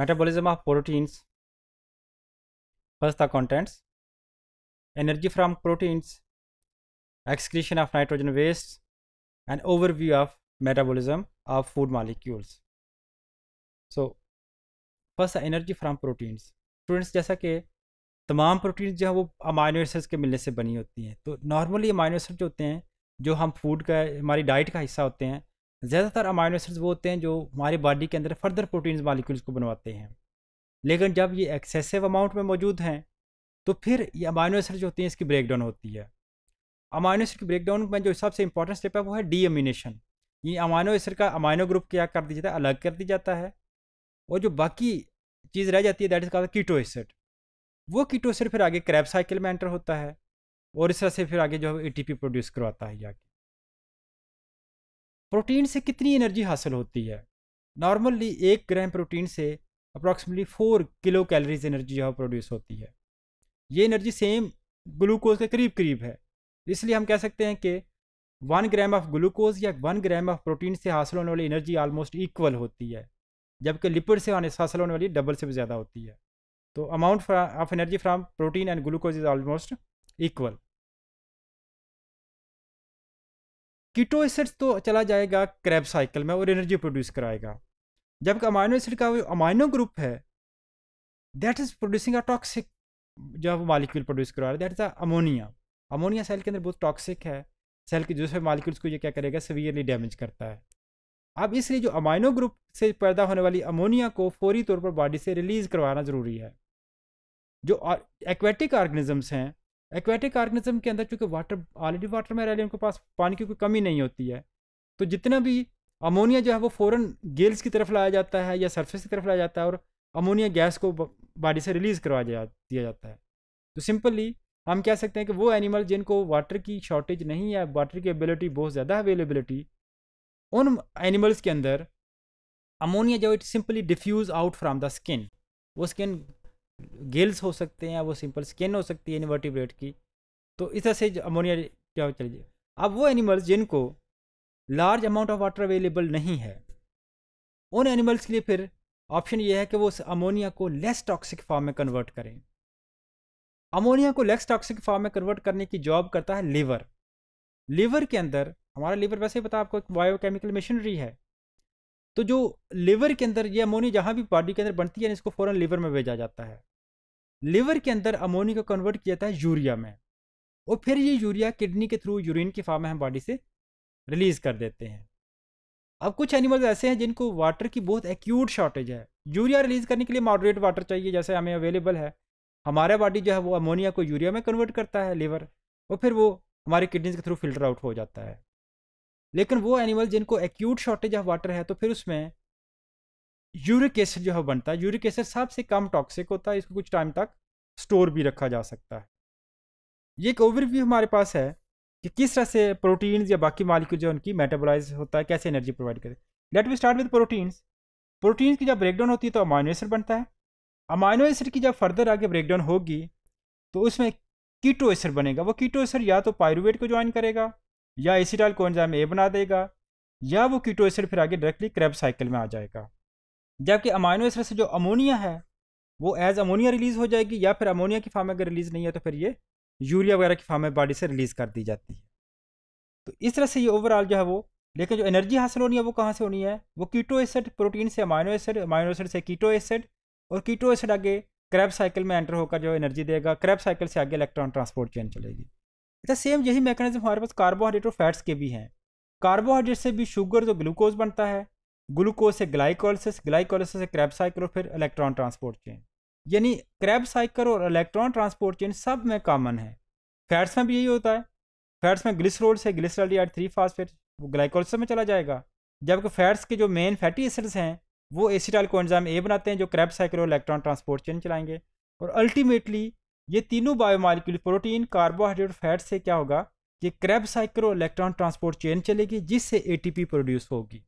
metabolism of proteins first the contents energy from proteins excretion of nitrogen waste and overview of metabolism of food molecules so first energy from proteins students जैसा कि तमाम proteins जो है वो amino acids के मिलने से बनी होती हैं तो नॉर्मली अमाइनो एसिड जो होते हैं जो हम फूड का हमारी डाइट का हिस्सा होते हैं ज़्यादातर अमाइनो एसिड्स वो होते हैं जो हमारी बॉडी के अंदर फर्दर प्रोटीन्स मालिक्यूल्स को बनवाते हैं लेकिन जब ये एक्सेसिव अमाउंट में मौजूद हैं तो फिर ये अमाइनो एसिड्स जो होती हैं इसकी ब्रेकडाउन होती है अमाइनो एसिड की ब्रेकडाउन में जो सबसे इंपॉर्टेंट स्टेप है वो है डी ये अमाइनो एसिड का अमाइनो ग्रुप क्या कर दिया जाता है अलग कर दिया जाता है और जो बाकी चीज़ रह जाती है that is called keto acid वो कीटो एसिड फिर आगे क्रैप साइकिल में एंटर होता है और इस तरह से फिर आगे जो है ए प्रोड्यूस करवाता है आगे प्रोटीन से कितनी एनर्जी हासिल होती है नॉर्मली एक ग्राम प्रोटीन से approximately four kilo calories energy जो प्रोड्यूस होती है ये एनर्जी सेम ग्लूकोज के करीब करीब है इसलिए हम कह सकते हैं कि वन ग्राम ऑफ ग्लूकोज या वन ग्राम ऑफ प्रोटीन से हासिल होने वाली एनर्जी ऑलमोस्ट इक्वल होती है जबकि लिपिड से हासिल होने वाली डबल से भी ज़्यादा होती है तो amount of energy from protein and glucose is almost equal keto acids तो चला जाएगा क्रैब साइकिल में और एनर्जी प्रोड्यूस कराएगा जबकि अमाइनो एसिड का वो अमाइनो ग्रुप है that is producing a toxic जो वो मालिक्यूल प्रोड्यूस करा रहा है that is ammonia ammonia cell के अंदर बहुत टॉक्सिक है सेल के दूसरे मालिक्यूल्स को ये क्या करेगा सवियरली डैमेज करता है अब इसलिए जो अमाइनो ग्रुप से पैदा होने वाली अमोनिया को फौरी तौर पर बॉडी से रिलीज़ करवाना ज़रूरी है जो एक्वेटिक ऑर्गेनिजम्स हैं एक्वेटिक ऑर्गेनिज्म के अंदर चूँकि वाटर ऑलरेडी वाटर में रह रहे उनके पास पानी की कोई कमी नहीं होती है तो जितना भी अमोनिया जो है वो फ़ौरन गेल्स की तरफ लाया जाता है या सरफेस की तरफ लाया जाता है और अमोनिया गैस को बॉडी से रिलीज़ करवा जा, दिया जाता है तो सिंपली हम कह सकते हैं कि वो एनिमल जिनको वाटर की शॉर्टेज नहीं है वाटर की एबिलिटी बहुत ज़्यादा अवेलेबिलिटी उन एनिमल्स के अंदर अमोनिया जो it simply diffuse out from the skin वो स्किन गिल्स हो सकते हैं या वो सिंपल स्किन हो सकती है इनवर्टिब्रेट की तो इस तरह से अमोनिया क्या चली जाए अब वो एनिमल्स जिनको large amount of water available नहीं है उन एनिमल्स के लिए फिर ऑप्शन ये है कि वो उस अमोनिया को लेस टॉक्सिक फॉर्म में कन्वर्ट करें अमोनिया को लेस टॉक्सिक फॉर्म में कन्वर्ट करने की जॉब करता है लीवर लीवर के अंदर हमारा लीवर वैसे ही पता आपको एक बायोकेमिकल मशीनरी है तो जो लिवर के अंदर ये अमोनी जहाँ भी बॉडी के अंदर बनती है इसको फ़ौरन लिवर में भेजा जाता है लिवर के अंदर अमोनी को कन्वर्ट किया जाता है यूरिया में और फिर ये यूरिया किडनी के थ्रू यूरिन की फार्म में हम बॉडी से रिलीज़ कर देते हैं अब कुछ एनिमल्स ऐसे हैं जिनको वाटर की बहुत एक्यूट शॉर्टेज है यूरिया रिलीज़ करने के लिए मॉडरेट वाटर चाहिए जैसे हमें अवेलेबल है हमारा बॉडी जो है वो अमोनिया को यूरिया में कन्वर्ट करता है लिवर और फिर वो हमारे किडनीज के थ्रू फिल्टर आउट हो जाता है लेकिन वो एनिमल जिनको एक्यूट शॉर्टेज ऑफ वाटर है तो फिर उसमें यूरिक एसिड जो है बनता है यूरिक एसिड सबसे कम टॉक्सिक होता है इसको कुछ टाइम तक स्टोर भी रखा जा सकता है ये एक ओवरव्यू हमारे पास है कि किस तरह से प्रोटीन्स या बाकी मालिक्यूल जो उनकी मेटाबोलाइज होता है कैसे एनर्जी प्रोवाइड करे let we start with proteins proteins की जब ब्रेकडाउन होती है तो अमाइनो एसिड बनता है अमाइनो एसिड की जब फर्दर आगे ब्रेकडाउन होगी तो उसमें कीटो एसिड बनेगा वो कीटो एसिड या तो पायरुवेट को ज्वाइन करेगा या एसिटाइल कोएंजाइम ए बना देगा या वो कीटो एसिड फिर आगे डायरेक्टली क्रेब साइकिल में आ जाएगा जबकि अमाइनो एसिड से जो अमोनिया है वो एज अमोनिया रिलीज़ हो जाएगी या फिर अमोनिया की फार्म अगर रिलीज़ नहीं है तो फिर ये यूरिया वगैरह की फार्म में बॉडी से रिलीज़ कर दी जाती है तो इस तरह से ये ओवरऑल जो है वो लेकिन जो एनर्जी हासिल होनी है वो कहाँ से होनी है वो कीटो एसिड प्रोटीन से अमाइनो एसिड अमाइनो एसिड से कीटो एसिड और कीटो एसिड आगे क्रैप साइकिल में एंटर होकर जो एनर्जी देगा क्रैप साइकिल से आगे इलेक्ट्रॉन ट्रांसपोर्ट चेन चलेगी अच्छा सेम यही मैकेनिज्म हमारे पास कार्बोहाइड्रेट और फैट्स के भी हैं कार्बोहाइड्रेट से भी शुगर तो ग्लूकोज बनता है ग्लूकोज से ग्लाइकोलिसिस ग्लाइकोलिसिस से क्रैब साइकिल और फिर इलेक्ट्रॉन ट्रांसपोर्ट चेन यानी क्रैब साइकिल और इलेक्ट्रॉन ट्रांसपोर्ट चेन सब में कॉमन है फैट्स में भी यही होता है फैट्स में ग्लिसरोल से ग्लिसरल्डिहाइड थ्री फास्फेट वो ग्लाइकोलिस में चला जाएगा जबकि फैट्स के जो मेन फैटी एसिड्स हैं वो एसिटाइल एंजाम ए बनाते हैं जो क्रैप साइकिल और इलेक्ट्रॉन ट्रांसपोर्ट चेन चलाएंगे और अल्टीमेटली ये तीनों बायोमालिक्यूल प्रोटीन कार्बोहाइड्रेट फैट से क्या होगा ये Krebs cycle electron transport chain चलेगी जिससे एटीपी प्रोड्यूस होगी